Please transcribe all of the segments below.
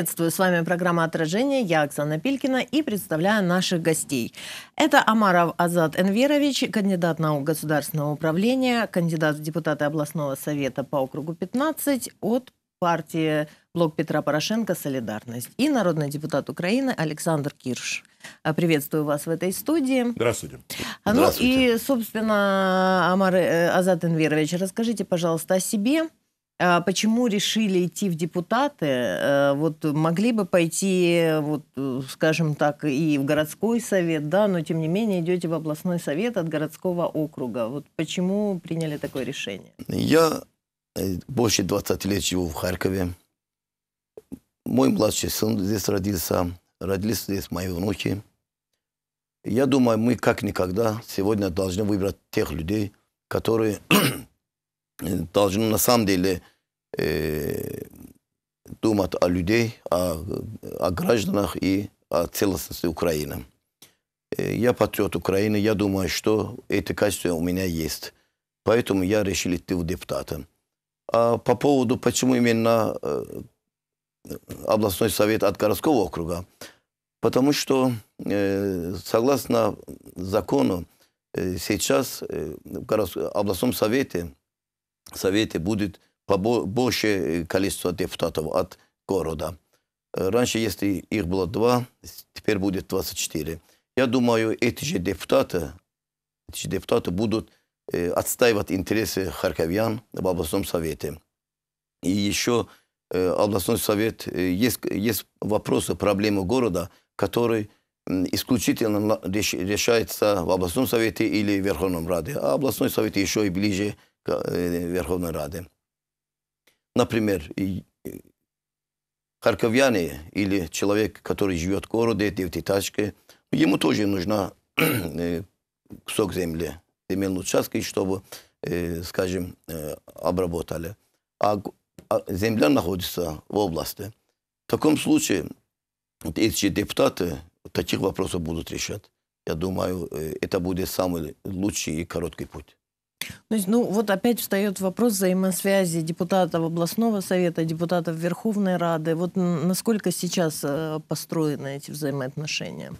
Приветствую, с вами программа «Отражение». Я Оксана Пилькина и представляю наших гостей. Это Амаров Азат Энверович, кандидат наук государственного управления, кандидат в депутаты областного совета по округу 15 от партии «Блок Петра Порошенко. Солидарность» и народный депутат Украины Александр Кирш. А, приветствую вас в этой студии. Здравствуйте. А, ну Здравствуйте. и, собственно, Амар э, Азат Энверович, расскажите, пожалуйста, о себе – а почему решили идти в депутаты? Э, вот могли бы пойти, э, вот, э, скажем так, и в городской совет, да, но тем не менее идете в областной совет от городского округа. Вот почему приняли такое решение? Я больше 20 лет живу в Харькове. Мой младший сын здесь родился, родились здесь мои внуки. Я думаю, мы как никогда сегодня должны выбрать тех людей, которые должны на самом деле э, думать о людей, о, о гражданах и о целостности Украины. Э, я патриот Украины, я думаю, что эти качества у меня есть. Поэтому я решил идти в депутаты. А по поводу, почему именно э, областной совет от городского округа, потому что э, согласно закону сейчас в областном совете, совете будет большее э, количество депутатов от города. Э, раньше, если их было два, теперь будет 24. Я думаю, эти же депутаты, эти же депутаты будут э, отстаивать интересы харьковьян в областном совете. И еще э, областной совет, э, есть, есть вопросы, проблемы города, которые исключительно реш, решается в областном совете или в Верховном Раде. А областной совет еще и ближе к э, Верховной Раде. Например, и, харьковяне или человек, который живет в городе, девятиэтажке, ему тоже нужна э, кусок земли, земельные участки, чтобы, э, скажем, э, обработали. А, а, земля находится в области. В таком случае эти депутаты таких вопросов будут решать. Я думаю, это будет самый лучший и короткий путь ну, вот опять встает вопрос взаимосвязи депутатов областного совета, депутатов Верховной Рады. Вот насколько сейчас э, построены эти взаимоотношения?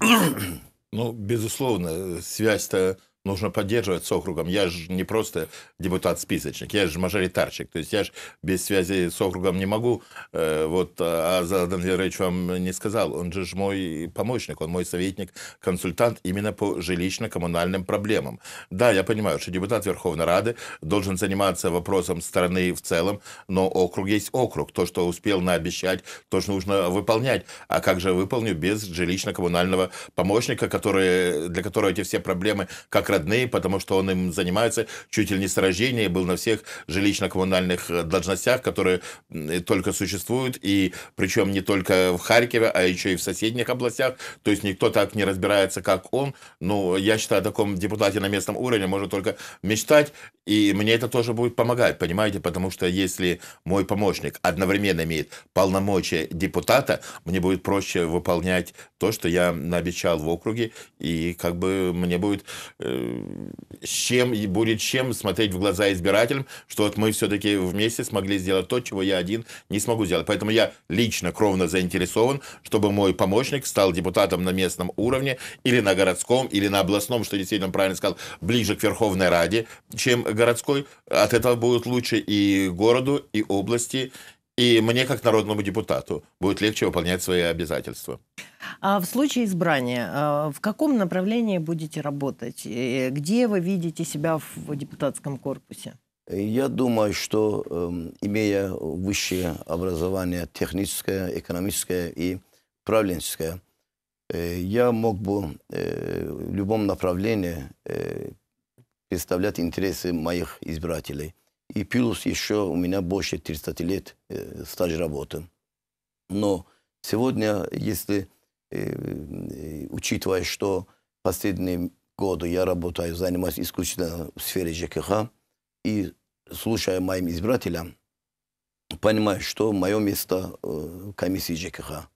Ну, безусловно, связь-то нужно поддерживать с округом. Я же не просто депутат-списочник, я же мажоритарчик. То есть я же без связи с округом не могу. Э, вот, а, а Задан Верович вам не сказал, он же мой помощник, он мой советник, консультант именно по жилищно-коммунальным проблемам. Да, я понимаю, что депутат Верховной Рады должен заниматься вопросом страны в целом, но округ есть округ. То, что успел наобещать, то, что нужно выполнять. А как же выполню без жилищно-коммунального помощника, который, для которого эти все проблемы как родные, потому что он им занимается чуть ли не с рождения, был на всех жилищно-коммунальных э, должностях, которые э, только существуют, и причем не только в Харькове, а еще и в соседних областях. То есть никто так не разбирается, как он. Ну, я считаю, о таком депутате на местном уровне можно только мечтать, и мне это тоже будет помогать, понимаете, потому что если мой помощник одновременно имеет полномочия депутата, мне будет проще выполнять то, что я наобещал в округе, и как бы мне будет э, с чем будет чем смотреть в глаза избирателям, что вот мы все-таки вместе смогли сделать то, чего я один не смогу сделать. Поэтому я лично кровно заинтересован, чтобы мой помощник стал депутатом на местном уровне или на городском, или на областном, что действительно правильно сказал, ближе к Верховной Раде, чем городской. От этого будет лучше и городу, и области, и мне, как народному депутату, будет легче выполнять свои обязательства. А в случае избрания, а, в каком направлении будете работать? Где вы видите себя в депутатском корпусе? Я думаю, что, эм, имея высшее образование техническое, экономическое и правленческое, э, я мог бы э, в любом направлении э, представлять интересы моих избирателей – и плюс еще у меня больше 30 лет э, стаж работы. Но сегодня, если э, э, учитывая, что последние годы я работаю, занимаюсь исключительно в сфере ЖКХ, и слушая моим избирателям, понимаю, что мое место э, комиссии ЖКХ.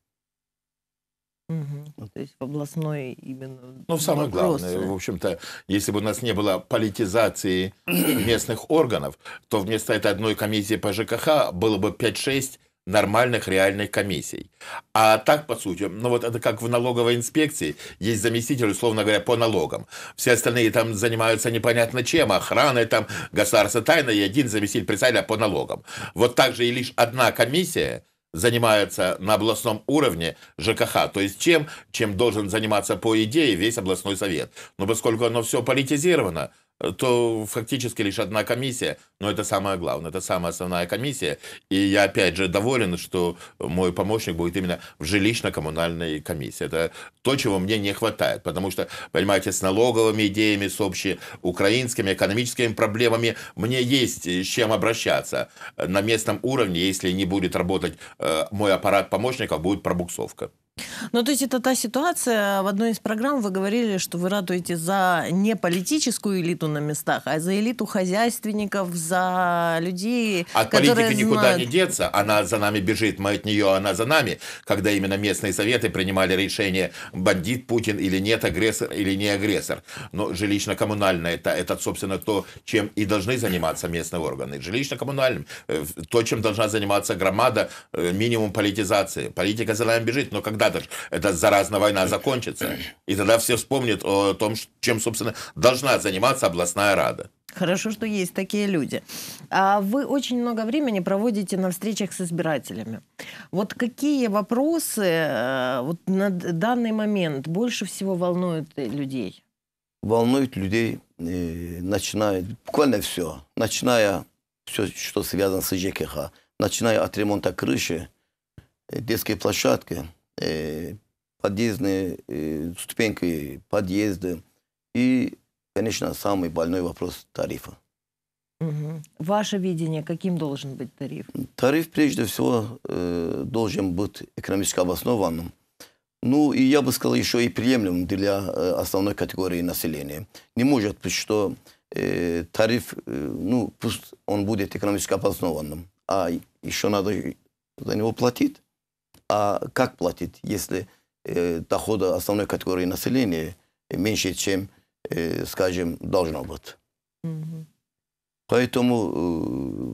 Угу. То есть в областной именно. Ну, самое главное, в общем-то, если бы у нас не было политизации местных органов, то вместо этой одной комиссии по ЖКХ было бы 5-6 нормальных реальных комиссий. А так, по сути, ну вот это как в налоговой инспекции, есть заместитель, условно говоря, по налогам. Все остальные там занимаются непонятно чем, охраной там, государство тайна, и один заместитель представителя по налогам. Вот так же и лишь одна комиссия – занимается на областном уровне ЖКХ, то есть чем, чем должен заниматься по идее весь областной совет. Но поскольку оно все политизировано, то фактически лишь одна комиссия. Но это самое главное, это самая основная комиссия. И я, опять же, доволен, что мой помощник будет именно в жилищно-коммунальной комиссии. Это то, чего мне не хватает. Потому что, понимаете, с налоговыми идеями, с общеукраинскими экономическими проблемами мне есть с чем обращаться. На местном уровне, если не будет работать э, мой аппарат помощников, будет пробуксовка. Ну, то есть это та ситуация, в одной из программ вы говорили, что вы радуете за не политическую элиту на местах, а за элиту хозяйственников, за людей, От а которые политики никуда знают... не деться, она за нами бежит, мы от нее, она за нами. Когда именно местные советы принимали решение, бандит Путин или нет, агрессор или не агрессор. Но жилищно-коммунальное, это, это, собственно, то, чем и должны заниматься местные органы. Жилищно-коммунальным, э, то, чем должна заниматься громада, э, минимум политизации. Политика за нами бежит, но когда когда-то эта заразная война закончится. И тогда все вспомнят о том, чем, собственно, должна заниматься областная рада. Хорошо, что есть такие люди. А вы очень много времени проводите на встречах с избирателями. Вот какие вопросы э, вот на данный момент больше всего волнуют э, людей? Волнует людей, э, начинает буквально все, начиная все, что связано с ЖКХ, начиная от ремонта крыши, детской площадки, Э, подъездные э, ступеньки подъезда и, конечно, самый больной вопрос тарифа. Угу. Ваше видение, каким должен быть тариф? Тариф, прежде всего, э, должен быть экономически обоснованным. Ну, и я бы сказал, еще и приемлемым для основной категории населения. Не может быть, что тариф, ну, пусть он будет экономически обоснованным, а еще надо за него платить. А как платить, если э, доходы основной категории населения меньше, чем, э, скажем, должно быть? Mm Поэтому э,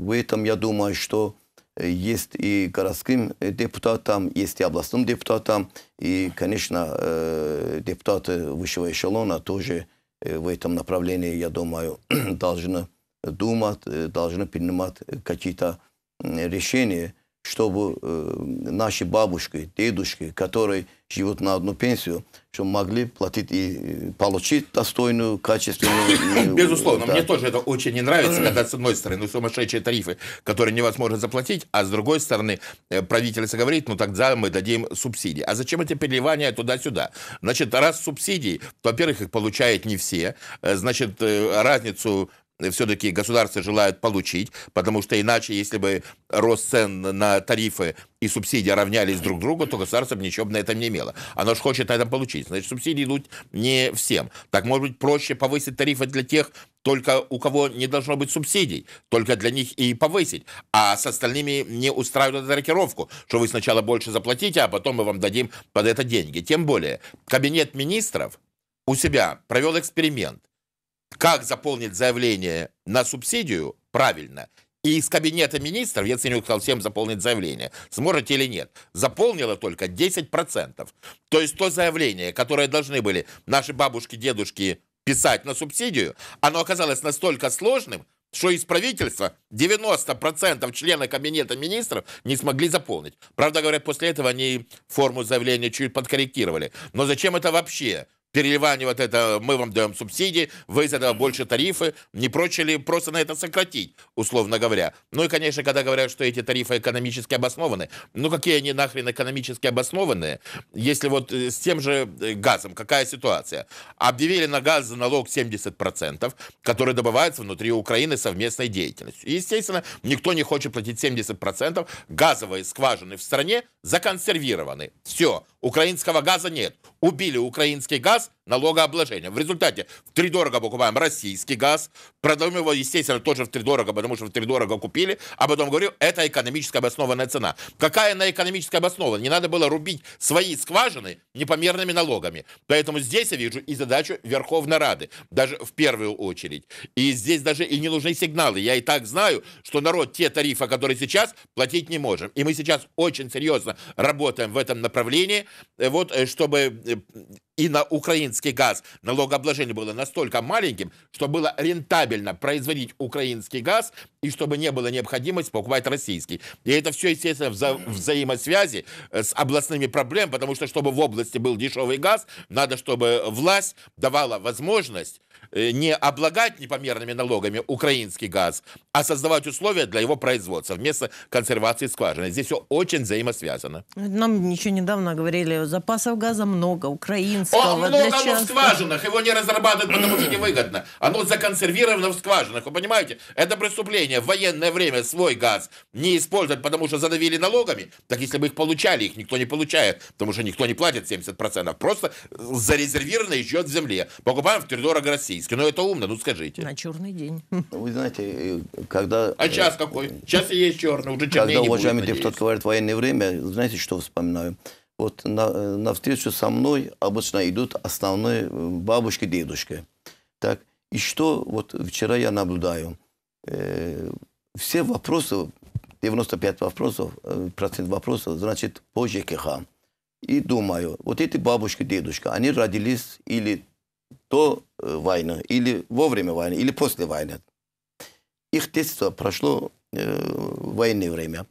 в этом я думаю, что есть и городским депутатам, есть и областным депутатам, и, конечно, э, депутаты высшего эшелона тоже э, в этом направлении, я думаю, должны думать, э, должны принимать какие-то решения, чтобы э, наши бабушки, дедушки, которые живут на одну пенсию, чтобы могли платить и э, получить достойную, качественную... Э, Безусловно, да. мне тоже это очень не нравится, когда с одной стороны ну сумасшедшие тарифы, которые невозможно заплатить, а с другой стороны э, правительство говорит, ну тогда мы дадим субсидии. А зачем эти переливания туда-сюда? Значит, раз субсидии, то, во-первых, их получают не все, значит, разницу все-таки государство желают получить, потому что иначе, если бы рост цен на тарифы и субсидии равнялись друг другу, то государство бы ничего бы на этом не имело. Оно же хочет на этом получить. Значит, субсидии идут не всем. Так, может быть, проще повысить тарифы для тех, только у кого не должно быть субсидий, только для них и повысить, а с остальными не устраивают эту рокировку, что вы сначала больше заплатите, а потом мы вам дадим под это деньги. Тем более, кабинет министров у себя провел эксперимент как заполнить заявление на субсидию правильно, и из кабинета министров Яценюк сказал всем заполнить заявление. Сможете или нет? Заполнило только 10%. То есть то заявление, которое должны были наши бабушки, дедушки писать на субсидию, оно оказалось настолько сложным, что из правительства 90% члены кабинета министров не смогли заполнить. Правда говорят, после этого они форму заявления чуть подкорректировали. Но зачем это вообще? переливание вот это, мы вам даем субсидии, вы из этого больше тарифы, не прочее ли просто на это сократить, условно говоря. Ну и, конечно, когда говорят, что эти тарифы экономически обоснованы, ну какие они нахрен экономически обоснованные, если вот э, с тем же э, газом, какая ситуация? Объявили на газ налог 70%, который добывается внутри Украины совместной деятельностью. И, естественно, никто не хочет платить 70%, газовые скважины в стране законсервированы. Все, украинского газа нет убили украинский газ налогообложением. В результате в три дорого покупаем российский газ, продаем его, естественно, тоже в три дорого, потому что в три дорого купили, а потом говорю, это экономически обоснованная цена. Какая она экономически обоснована? Не надо было рубить свои скважины непомерными налогами. Поэтому здесь я вижу и задачу Верховной Рады, даже в первую очередь. И здесь даже и не нужны сигналы. Я и так знаю, что народ те тарифы, которые сейчас, платить не можем. И мы сейчас очень серьезно работаем в этом направлении, э, вот, э, чтобы э, Э, и на украинский газ налогообложение было настолько маленьким, что было рентабельно производить украинский газ и чтобы не было необходимости покупать российский. И это все, естественно, вза взаимосвязи э, с областными проблемами, потому что, чтобы в области был дешевый газ, надо, чтобы власть давала возможность э, не облагать непомерными налогами украинский газ, а создавать условия для его производства вместо консервации скважины. Здесь все очень взаимосвязано. Нам еще недавно говорили, запасов газа много, украинского. Он много, часто... оно в скважинах, его не разрабатывают, потому что невыгодно. Оно законсервировано в скважинах, вы понимаете? Это преступление в военное время свой газ не использовать, потому что задавили налогами. Так если бы их получали, их никто не получает, потому что никто не платит 70%. Просто зарезервировано еще в земле. Покупаем в тридорого российский. Но это умно, ну скажите. На черный день. Вы знаете, когда... А э, час какой? Сейчас и есть черный, уже чернее Когда уважаемый будет, депутат говорит военное время, знаете, что вспоминаю? Вот на, э, на встречу со мной обычно идут основные э, бабушки, дедушки. Так, и что вот вчера я наблюдаю? Э, все вопросы, 95 вопросов, процент вопросов, значит, по ЖКХ. И думаю, вот эти бабушки, дедушки, они родились или до войны, или во время войны, или после войны. Их детство прошло э, военное время.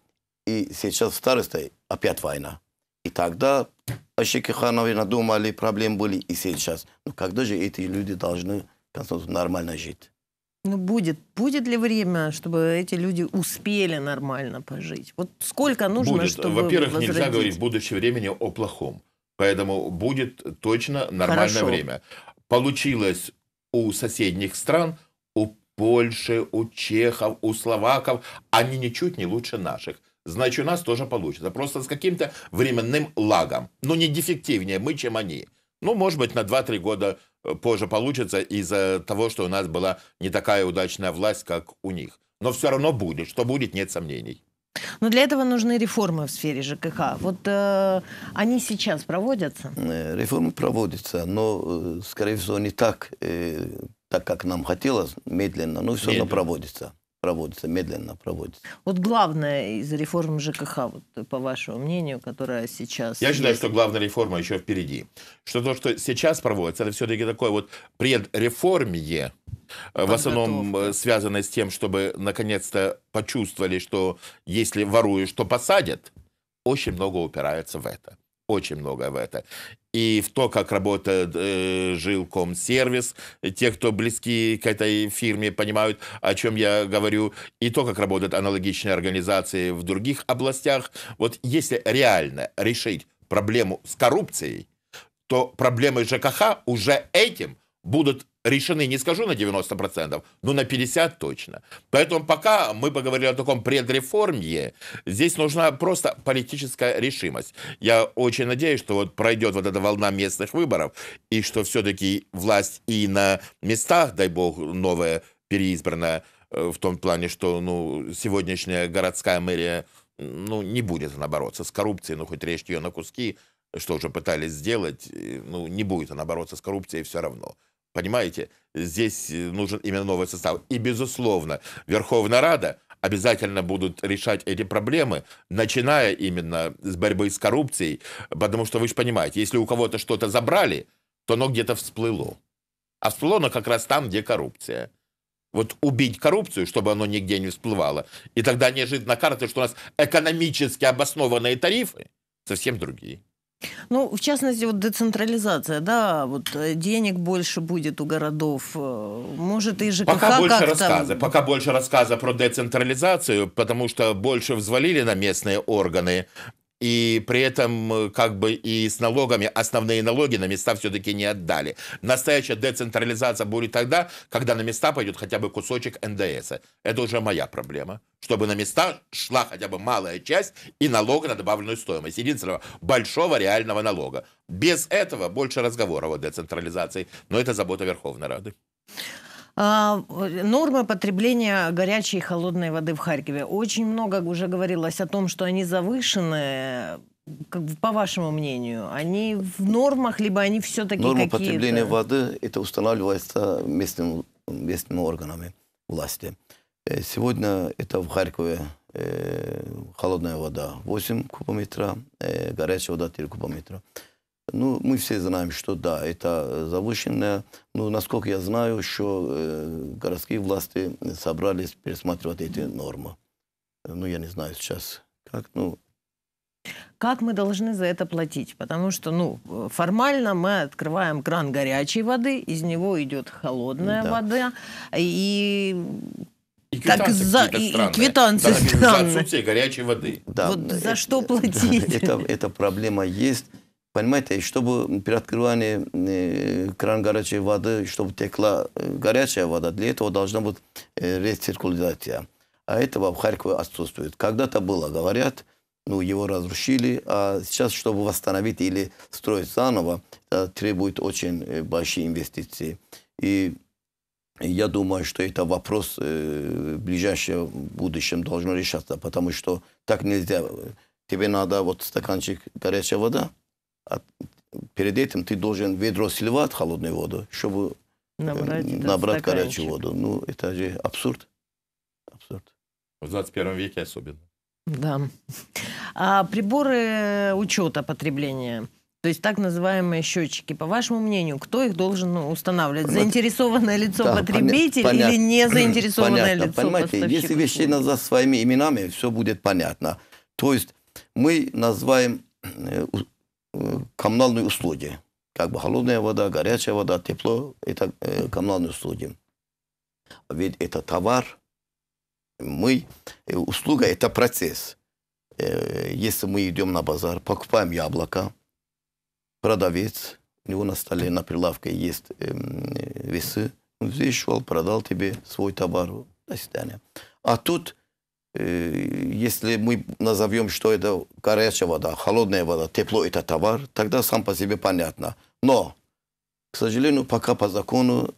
И сейчас в старости опять война. И тогда о Шекиха, наверное, думали, проблемы были и сейчас. Но когда же эти люди должны нормально жить? Ну, будет. Будет ли время, чтобы эти люди успели нормально пожить? Вот сколько нужно, будет. чтобы Во-первых, возродить? нельзя говорить в будущем времени о плохом. Поэтому будет точно нормальное Хорошо. время. Получилось у соседних стран – Польши, у чехов, у словаков, они ничуть не лучше наших. Значит, у нас тоже получится. Просто с каким-то временным лагом. Но ну, не дефективнее мы, чем они. Ну, может быть, на 2-3 года э, позже получится из-за того, что у нас была не такая удачная власть, как у них. Но все равно будет. Что будет, нет сомнений. Но для этого нужны реформы в сфере ЖКХ. Вот э, они сейчас проводятся? Э, реформы проводятся, но, э, скорее всего, не так, э, так, как нам хотелось, медленно, ну, но все медленно. равно проводится. Проводится, медленно проводится. Вот главное из реформ ЖКХ, вот, по вашему мнению, которая сейчас... Я есть... считаю, что главная реформа еще впереди. Что то, что сейчас проводится, это все-таки такое вот предреформе, э, в основном э, связанное с тем, чтобы наконец-то почувствовали, что если воруешь, то посадят. Очень много упирается в это очень много в это и в то, как работает э, жилкомсервис, те, кто близки к этой фирме, понимают, о чем я говорю, и то, как работают аналогичные организации в других областях. Вот если реально решить проблему с коррупцией, то проблемы ЖКХ уже этим будут решены, не скажу на 90%, но на 50% точно. Поэтому пока мы поговорили о таком предреформе, здесь нужна просто политическая решимость. Я очень надеюсь, что вот пройдет вот эта волна местных выборов, и что все-таки власть и на местах, дай бог, новая переизбранная, э, в том плане, что ну, сегодняшняя городская мэрия ну, не будет она бороться с коррупцией, ну, хоть режь ее на куски, что уже пытались сделать, э, ну, не будет она бороться с коррупцией все равно. Понимаете, здесь э, нужен именно новый состав. И, безусловно, Верховная Рада обязательно будут решать эти проблемы, начиная именно с борьбы с коррупцией, потому что вы же понимаете, если у кого-то что-то забрали, то оно где-то всплыло. А всплыло оно как раз там, где коррупция. Вот убить коррупцию, чтобы оно нигде не всплывало. И тогда неожиданно карты, что у нас экономически обоснованные тарифы совсем другие. Ну, в частности, вот децентрализация, да, вот э, денег больше будет у городов, э, может и ЖКХ Пока больше рассказы, пока больше рассказа про децентрализацию, потому что больше взвалили на местные органы, и при этом э, как бы и с налогами, основные налоги на места все-таки не отдали. Настоящая децентрализация будет тогда, когда на места пойдет хотя бы кусочек НДС. Это уже моя проблема. Чтобы на места шла хотя бы малая часть и налога на добавленную стоимость. Единственного большого реального налога. Без этого больше разговоров о децентрализации. Но это забота Верховной Рады. А, нормы потребления горячей и холодной воды в Харькове. Очень много уже говорилось о том, что они завышены. Как, по вашему мнению, они в нормах, либо они все-таки Норма какие-то... потребления воды, это устанавливается местным, местными органами власти. Э, сегодня это в Харькове э, холодная вода 8 кубометра, э, горячая вода 3 кубометра. Ну, мы все знаем, что да, это завышенное. Ну, насколько я знаю, что э, городские власти собрались пересматривать эти нормы. Ну, я не знаю сейчас, как, ну... Как мы должны за это платить? Потому что, ну, формально мы открываем кран горячей воды, из него идет холодная да. вода, и и так за и, квитанции да, За отсутствие горячей воды. Да. Вот э, за что э, платить? Да, это, эта проблема есть. Понимаете, чтобы при открывании э, кран горячей воды, чтобы текла э, горячая вода, для этого должна быть э, рециркуляция. А этого в Харькове отсутствует. Когда-то было, говорят, ну, его разрушили, а сейчас, чтобы восстановить или строить заново, требует очень большие инвестиции. И я думаю, что это вопрос в ближайшем будущем должен решаться, потому что так нельзя. Тебе надо вот стаканчик горячей воды, а перед этим ты должен ведро сливать холодной воду, чтобы э, набрать, набрать горячую воду. Ну, это же абсурд. абсурд. В 21 веке особенно. Да. А приборы учета потребления, то есть так называемые счетчики, по вашему мнению, кто их должен устанавливать? Заинтересованное лицо да, потребитель понят, или не заинтересованное понятно, лицо понимаете, поставщик? Если вещи назвать своими именами, все будет понятно. То есть мы называем э, коммунальные услуги. Как бы холодная вода, горячая вода, тепло – это э, коммунальные услуги. Ведь это товар, мы, э, услуга – это процесс. Э, если мы идем на базар, покупаем яблоко, продавец, у него на столе, на прилавке есть эм, весы, он здесь продал тебе свой товар, до свидания. А тут Э, если мы назовем, что это горячая вода, холодная вода, тепло – это товар, тогда сам по себе понятно. Но, к сожалению, пока по закону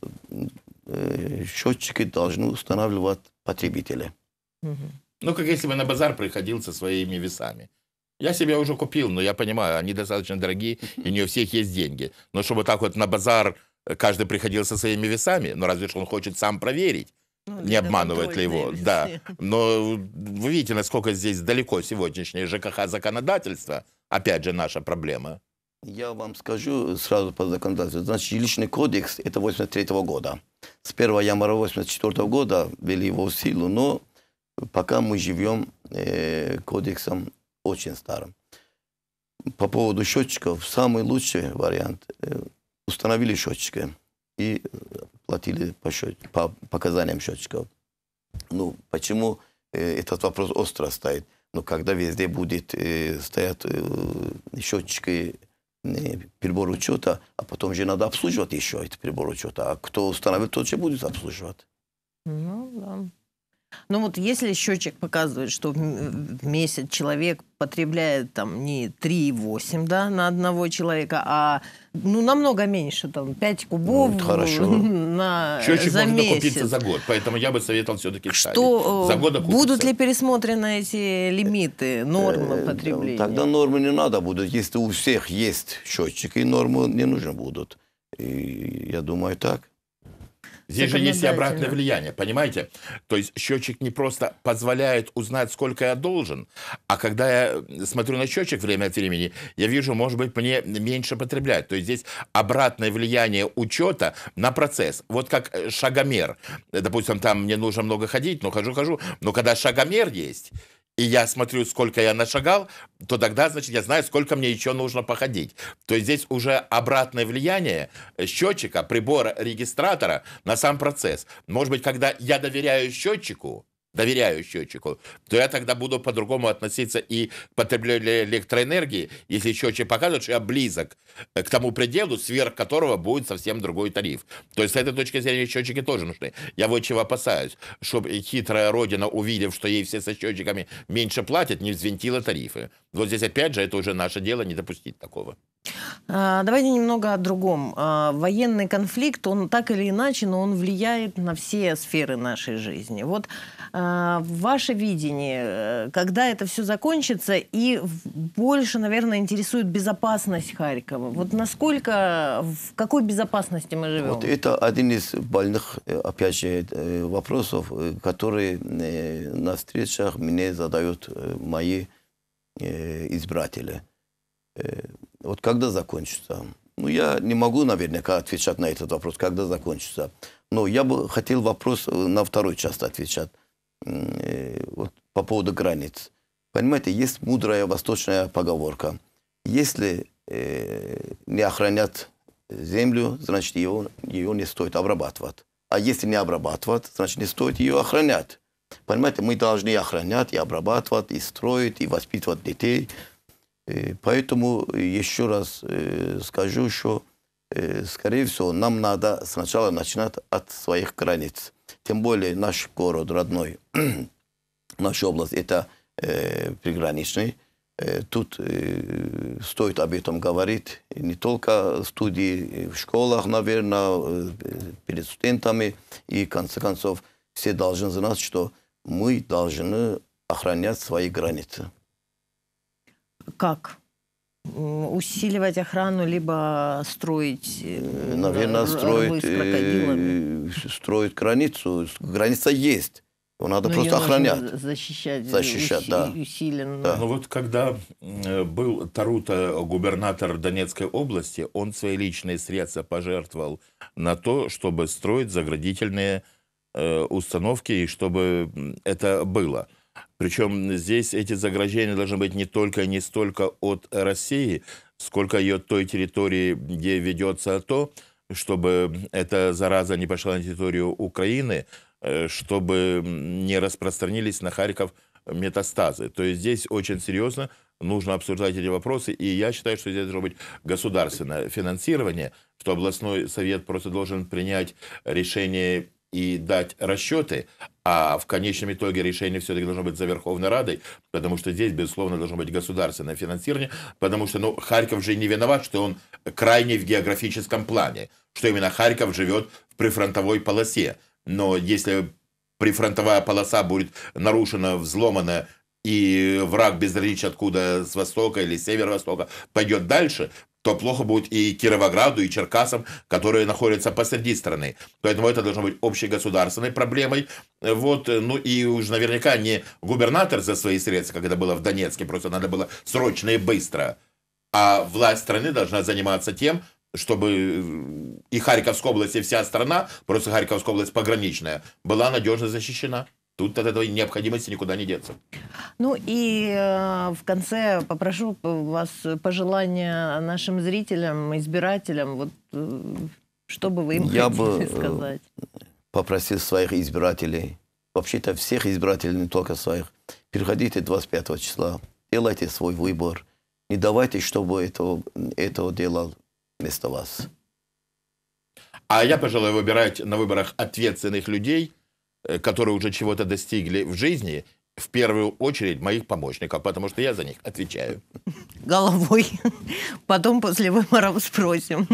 э, счетчики должны устанавливать потребители. Ну, как если бы на базар приходил со своими весами. Я себя уже купил, но я понимаю, они достаточно дорогие, и не у всех есть деньги. Но чтобы так вот на базар э, каждый приходил со своими весами, но ну, разве что он хочет сам проверить. Ну, не обманывает ли его, везде. да. Но вы видите, насколько здесь далеко сегодняшнее ЖКХ законодательство, опять же, наша проблема. Я вам скажу сразу по законодательству. Значит, жилищный кодекс это 83 -го года. С 1 января 84 -го года ввели его в силу, но пока мы живем э, кодексом очень старым. По поводу счетчиков, самый лучший вариант э, установили счетчики и платили по, счет, по показаниям счетчиков. Ну, почему э, этот вопрос остро стоит? Но ну, когда везде будет э, стоят э, счетчики э, прибор учета, а потом же надо обслуживать еще этот прибор учета. А кто установит, тот же будет обслуживать. Ну, да. Ну вот если счетчик показывает, что в месяц человек потребляет там не 3,8 да, на одного человека, а ну, намного меньше, там 5 ну, кубов ну, хорошо. на э, счетчик за можно месяц. купиться за год, поэтому я бы советовал все-таки Что э, за год будут ли пересмотрены эти лимиты, нормы э, потребления? Тогда нормы не надо будут, если у всех есть счетчик, и нормы не нужны будут. И я думаю так. Здесь же есть и обратное влияние, понимаете? То есть счетчик не просто позволяет узнать, сколько я должен, а когда я э, смотрю на счетчик время от времени, я вижу, может быть, мне меньше потреблять. То есть здесь обратное влияние учета на процесс. Вот как э, шагомер. Допустим, там мне нужно много ходить, но хожу-хожу. Но когда шагомер есть, и я смотрю, сколько я нашагал, то тогда, значит, я знаю, сколько мне еще нужно походить. То есть здесь уже обратное влияние счетчика, прибора, регистратора на сам процесс. Может быть, когда я доверяю счетчику, доверяю счетчику, то я тогда буду по-другому относиться и к потреблению электроэнергии, если счетчик покажет, что я близок э, к тому пределу, сверх которого будет совсем другой тариф. То есть с этой точки зрения счетчики тоже нужны. Я вот чего опасаюсь, чтобы хитрая родина, увидев, что ей все со счетчиками меньше платят, не взвинтила тарифы. Вот здесь опять же это уже наше дело не допустить такого. А, давайте немного о другом. А, военный конфликт, он так или иначе, но он влияет на все сферы нашей жизни. Вот а, ваше видение, э, когда это все закончится, и больше, наверное, интересует безопасность Харькова. Вот насколько, в какой безопасности мы живем? Вот это один из больных, э, опять же, э, вопросов, которые на встречах мне задают мои избиратели вот когда закончится? Ну, я не могу наверняка отвечать на этот вопрос, когда закончится. Но я бы хотел вопрос э, на второй часть отвечать. Э, вот по поводу границ. Понимаете, есть мудрая восточная поговорка. Если э, не охранять землю, значит, ее, ее не стоит обрабатывать. А если не обрабатывать, значит, не стоит ее охранять. Понимаете, мы должны охранять и обрабатывать, и строить, и воспитывать детей – Э, поэтому еще раз э, скажу, что, э, скорее всего, нам надо сначала начинать от своих границ. Тем более наш город родной, наша область, это приграничный. Тут стоит об этом говорить не только в студии, в школах, наверное, перед студентами. И, в конце концов, все должны знать, что мы должны охранять свои границы как? усиливать охрану, либо строить... Э, Наверное, строить, э, строить границу. Граница есть. Его надо Но ну, просто охранять. Защищать. Э, защищать, да. Усиленно. да. Но вот когда был Тарута губернатор Донецкой области, он свои личные средства пожертвовал на то, чтобы строить заградительные установки, и чтобы это было. Причем здесь эти заграждения должны быть не только не столько от России, сколько и от той территории, где ведется АТО, чтобы эта зараза не пошла на территорию Украины, э, чтобы не распространились на Харьков метастазы. То есть здесь очень серьезно нужно обсуждать эти вопросы, и я считаю, что здесь должно быть государственное финансирование, что областной совет просто должен принять решение и дать расчеты, а в конечном итоге решение все-таки должно быть за Верховной Радой, потому что здесь, безусловно, должно быть государственное финансирование, потому что ну, Харьков же не виноват, что он крайний в географическом плане, что именно Харьков живет в прифронтовой полосе. Но если прифронтовая полоса будет нарушена, взломана, и враг без различия откуда, с востока или северо-востока, пойдет дальше, то плохо будет и Кировограду, и Черкасам, которые находятся посреди страны. Поэтому это должно быть общей государственной проблемой. Вот, э, ну и уж наверняка не губернатор за свои средства, как это было в Донецке, просто надо было срочно и быстро. А власть страны должна заниматься тем, чтобы э, и Харьковская область, и вся страна, просто Харьковская область пограничная, была надежно защищена. Тут от этого необходимости никуда не деться. Ну и э, в конце попрошу вас пожелания нашим зрителям, избирателям, вот э, что бы вы им Я хотели бы, э, сказать? попросил своих избирателей, вообще-то всех избирателей, не только своих, приходите 25 числа, делайте свой выбор, не давайте, чтобы этого, этого делал вместо вас. А я, пожелаю выбирать на выборах ответственных людей – Э, которые уже чего-то достигли в жизни, в первую очередь моих помощников, потому что я за них отвечаю. Головой. Потом после выборов спросим.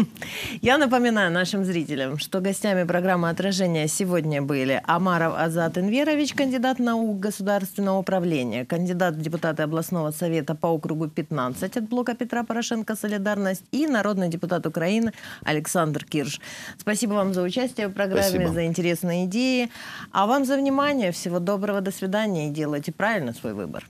Я напоминаю нашим зрителям, что гостями программы «Отражение» сегодня были Амаров Азат Инверович, кандидат наук государственного управления, кандидат в депутаты областного совета по округу 15 от блока Петра Порошенко «Солидарность» и народный депутат Украины Александр Кирш. Спасибо вам за участие в программе, Спасибо. за интересные идеи. А вам за внимание. Всего доброго, до свидания и дело делаете правильно свой выбор.